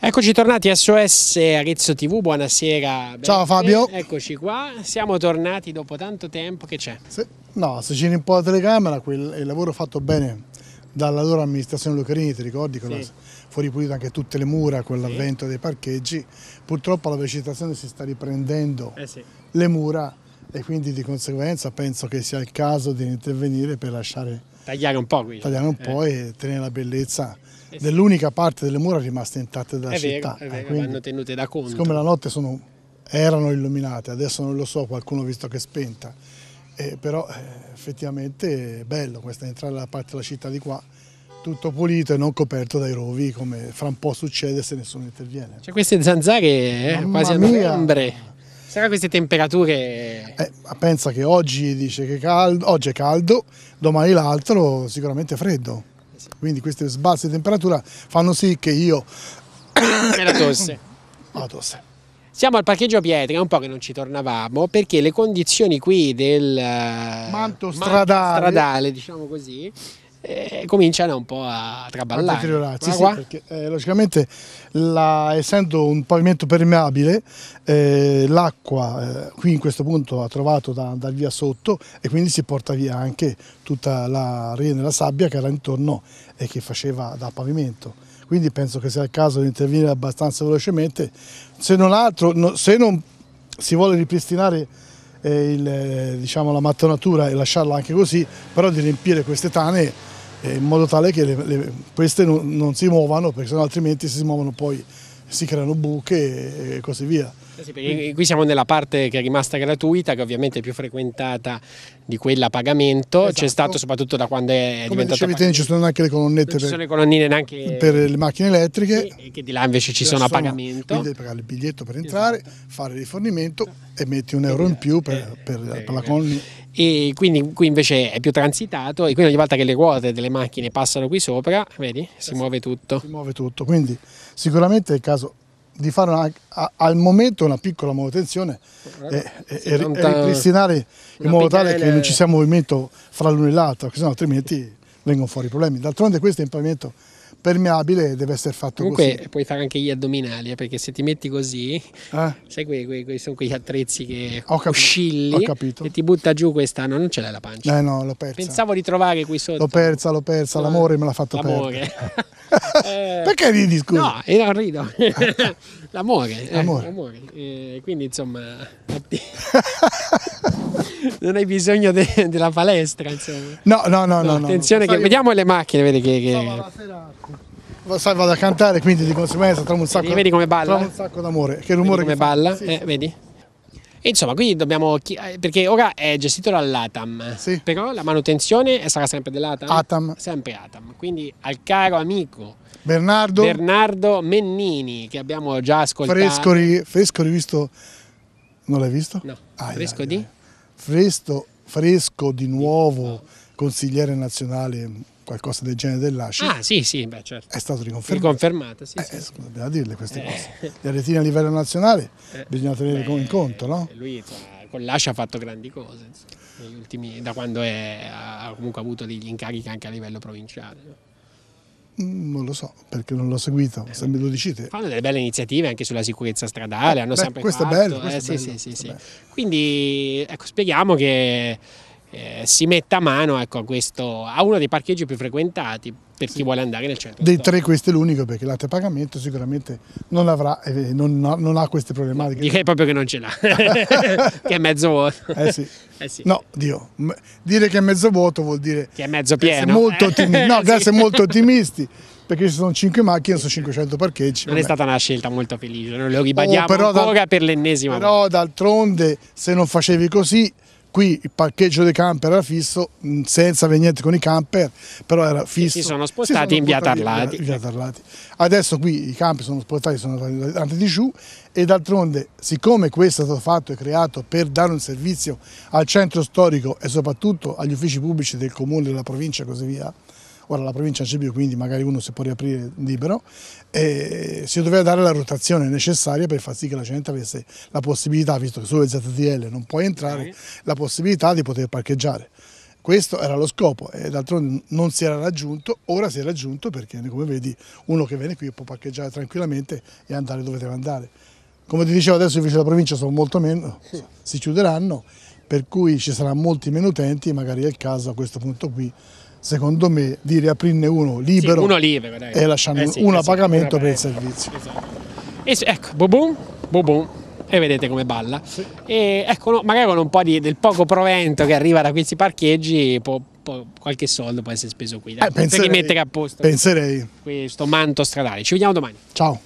Eccoci tornati SOS Arezzo TV, buonasera. Beppe. Ciao Fabio. Eh, eccoci qua, siamo tornati dopo tanto tempo, che c'è? no, se giri un po' la telecamera, quel, il lavoro fatto bene dalla loro amministrazione Lucarini, ti ricordi? Sì. La, fu ripulito anche tutte le mura con l'avvento sì. dei parcheggi. Purtroppo la vegetazione si sta riprendendo eh sì. le mura e quindi di conseguenza penso che sia il caso di intervenire per lasciare Tagliare un po' quindi. Cioè. Tagliare un eh. po' eh. e tenere la bellezza eh sì. dell'unica parte delle mura rimaste intatte dalla è città. Vero, è eh, vero, quindi, vanno tenute da conto. Siccome la notte sono, erano illuminate, adesso non lo so, qualcuno ha visto che è spenta. Eh, però eh, effettivamente è bello questa entrare dalla parte della città di qua tutto pulito e non coperto dai rovi come fra un po' succede se nessuno interviene. Cioè queste zanzare eh, quasi a novembre. Mia. Sarà queste temperature... Eh, pensa che oggi dice che caldo, oggi è caldo, domani l'altro sicuramente è freddo. Quindi queste sbalze di temperatura fanno sì che io... E la tosse. La tosse. Siamo al parcheggio Pietri, è un po' che non ci tornavamo, perché le condizioni qui del eh, manto stradale, manto stradale diciamo così, eh, cominciano un po' a traballare. A sì, sì, perché eh, logicamente la, essendo un pavimento permeabile eh, l'acqua eh, qui in questo punto ha trovato da andare via sotto e quindi si porta via anche tutta la rena e la sabbia che era intorno e che faceva da pavimento. Quindi penso che sia il caso di intervenire abbastanza velocemente, se non altro, no, se non si vuole ripristinare eh, il, eh, diciamo, la mattonatura e lasciarla anche così, però di riempire queste tane eh, in modo tale che le, le, queste non, non, si muovano perché sennò altrimenti si muovono poi si creano buche e, e così via. Eh sì, qui siamo nella parte che è rimasta gratuita, che ovviamente è più frequentata di quella a pagamento, esatto. c'è stato soprattutto da quando è Come diventata dicevi, te, ci sono anche le colonnette per, le neanche per le macchine elettriche e, che di là invece ci sono, sono a pagamento. Quindi devi pagare il biglietto per entrare, esatto. fare il rifornimento e metti un euro in eh, più per, per, per la colonnina e quindi qui invece è più transitato e quindi ogni volta che le ruote delle macchine passano qui sopra, vedi, si muove tutto. Si muove tutto, quindi sicuramente è il caso di fare una, a, al momento una piccola manutenzione e, e, ripristinare in modo tale che non ci sia movimento fra l'uno e l'altro, altrimenti vengono fuori problemi. D'altronde questo è un pavimento permeabile deve essere fatto Comunque, così. Comunque puoi fare anche gli addominali, eh, perché se ti metti così, eh? sai quei, quei, quei, sono quegli attrezzi che ho capito, oscilli ho capito. e ti butta giù quest'anno, non ce l'hai la pancia. Eh no, l'ho persa. Pensavo di trovare qui sotto. L'ho persa, l'ho persa, l'amore me l'ha fatto l'amore. perdere. Eh, perché ridi, scusa? No, io non rido. Eh, l'amore. l'amore. l'amore. quindi insomma... non hai bisogno de- della palestra, insomma. No, no, no, no. no attenzione no, che... Vediamo le macchine, vedi che... che... Ecco. Sai, vado a cantare, quindi di conseguenza trovo un sacco, vedi, vedi come balla? un sacco d'amore. Che rumore vedi come che balla? Sì, eh, sì. Vedi? Insomma, quindi dobbiamo. Eh, perché ora è gestito dall'ATAM, sì. però la manutenzione sarà sempre dell'ATAM? ATAM. Sempre ATAM. Quindi al caro amico Bernardo, Bernardo Mennini, che abbiamo già ascoltato. Fresco, ri, fresco rivisto. Non l'hai visto? No. Ah, fresco yeah, di? Yeah fresco, fresco di nuovo consigliere nazionale qualcosa del genere dell'ACI. Ah sì, sì, beh, certo. È stato riconfermato. Riconfermato, sì. Eh, sì, sì. Dobbiamo dirle queste eh. cose. Le retine a livello nazionale eh. bisogna tenere beh, in conto, no? Eh, lui con l'ACI ha fatto grandi cose, insomma, ultimi, da quando è, ha comunque avuto degli incarichi anche a livello provinciale. Non lo so, perché non l'ho seguito, eh, se me lo dici te. Fanno delle belle iniziative anche sulla sicurezza stradale, eh, hanno beh, sempre questo fatto. Eh, è bello, questo eh, è bello, sì, sì, sì, bello. Quindi ecco, spieghiamo che eh, si metta a mano ecco, a, questo, a, uno dei parcheggi più frequentati per sì. chi vuole andare nel centro. Dei tre questo è l'unico perché l'altro a pagamento sicuramente non, avrà, eh, non, non, ha queste problematiche. Direi proprio che non ce l'ha, che è mezzo vuoto. Eh sì. Eh, sì. No, Dio, dire che è mezzo vuoto vuol dire che è mezzo pieno. Molto eh. ottimisti. No, grazie, molto ottimisti perché ci sono 5 macchine, sono 500 parcheggi. Non vabbè. è stata una scelta molto felice, non lo oh, ribadiamo oh, ancora dal, per l'ennesima. Però d'altronde se non facevi così qui il parcheggio dei camper era fisso, mm, senza avere niente con i camper, però era fisso. E si sono spostati si sono in via Tarlati. via Tarlati. Adesso qui i campi sono spostati, sono andati di giù e d'altronde, siccome questo è stato fatto e creato per dare un servizio al centro storico e soprattutto agli uffici pubblici del comune, della provincia e così via, ora la provincia c'è più, quindi magari uno si può riaprire libero, e si doveva dare la rotazione necessaria per far sì che la gente avesse la possibilità, visto che solo il ZTL non può entrare, okay. la possibilità di poter parcheggiare. Questo era lo scopo e d'altronde non si era raggiunto, ora si è raggiunto perché come vedi uno che viene qui può parcheggiare tranquillamente e andare dove deve andare. Come ti dicevo adesso i uffici della provincia sono molto meno, sì. si chiuderanno, per cui ci saranno molti meno utenti, e magari è il caso a questo punto qui secondo me, di riaprirne uno libero, sì, uno libero e lasciarne eh sì, uno esatto, a eh pagamento per il servizio. Esatto. E, ecco, boom, boom. e vedete come balla. Sì. E ecco, no, magari con un po' di, del poco provento che arriva da questi parcheggi può, può, qualche soldo può essere speso qui. eh, penserei, per rimettere a posto penserei. questo manto stradale. Ci vediamo domani. Ciao.